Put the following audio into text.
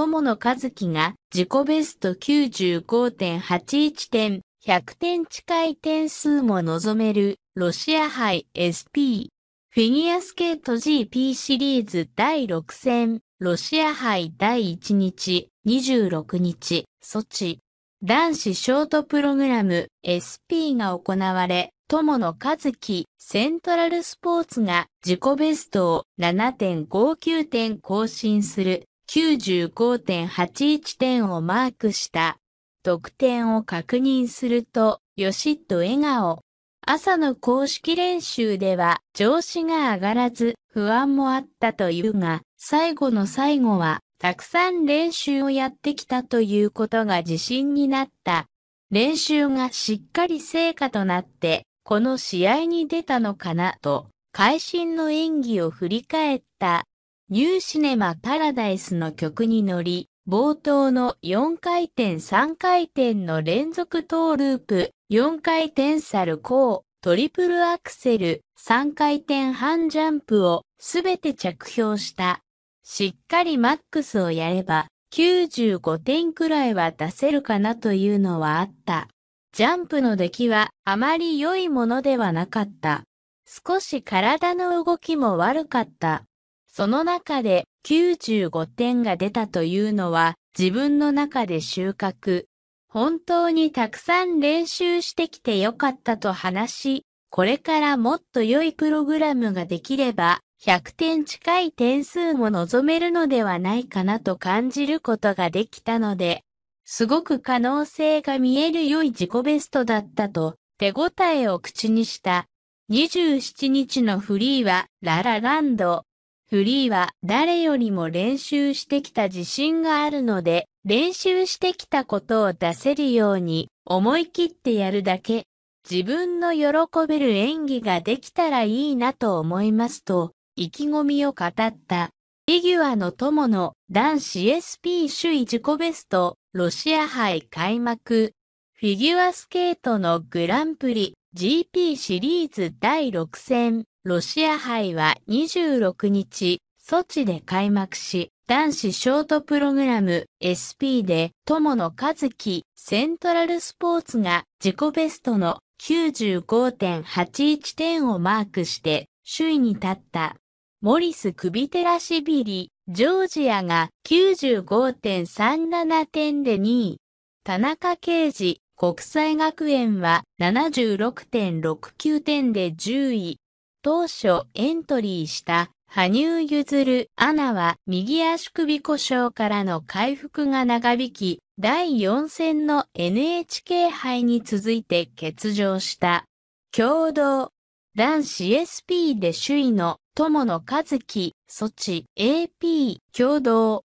友野和樹が自己ベスト95.81点、100点近い点数も望めるロシア杯 SP。フィギュアスケート GP シリーズ第6戦、ロシア杯第1日、26日、ソチ。男子ショートプログラム SP が行われ、友野和樹、セントラルスポーツが自己ベストを7.59点更新する95.81点をマークした。得点を確認すると、よしっと笑顔。朝の公式練習では調子が上がらず不安もあったというが、最後の最後はたくさん練習をやってきたということが自信になった。練習がしっかり成果となって、この試合に出たのかなと、会心の演技を振り返った。ニューシネマパラダイスの曲に乗り、冒頭の4回転3回転の連続トーループ、4回転サルコー、トリプルアクセル、3回転半ジャンプをすべて着氷した。しっかりマックスをやれば95点くらいは出せるかなというのはあった。ジャンプの出来はあまり良いものではなかった。少し体の動きも悪かった。その中で95点が出たというのは自分の中で収穫。本当にたくさん練習してきてよかったと話し、これからもっと良いプログラムができれば、100点近い点数も望めるのではないかなと感じることができたので、すごく可能性が見える良い自己ベストだったと手応えを口にした。27日のフリーはララランド。フリーは誰よりも練習してきた自信があるので、練習してきたことを出せるように思い切ってやるだけ、自分の喜べる演技ができたらいいなと思いますと、意気込みを語った。フィギュアの友の男子 SP 首位自己ベスト、ロシア杯開幕。フィギュアスケートのグランプリ GP シリーズ第6戦。ロシア杯は26日、ソチで開幕し、男子ショートプログラム SP で友野和樹セントラルスポーツが自己ベストの95.81点をマークして首位に立った。モリス・クビテラシビリ、ジョージアが95.37点で2位。田中啓治、国際学園は76.69点で10位。当初エントリーした羽生結弦アナは右足首故障からの回復が長引き、第4戦の NHK 杯に続いて欠場した。共同男子 SP で首位の友野和樹、ソチ AP 共同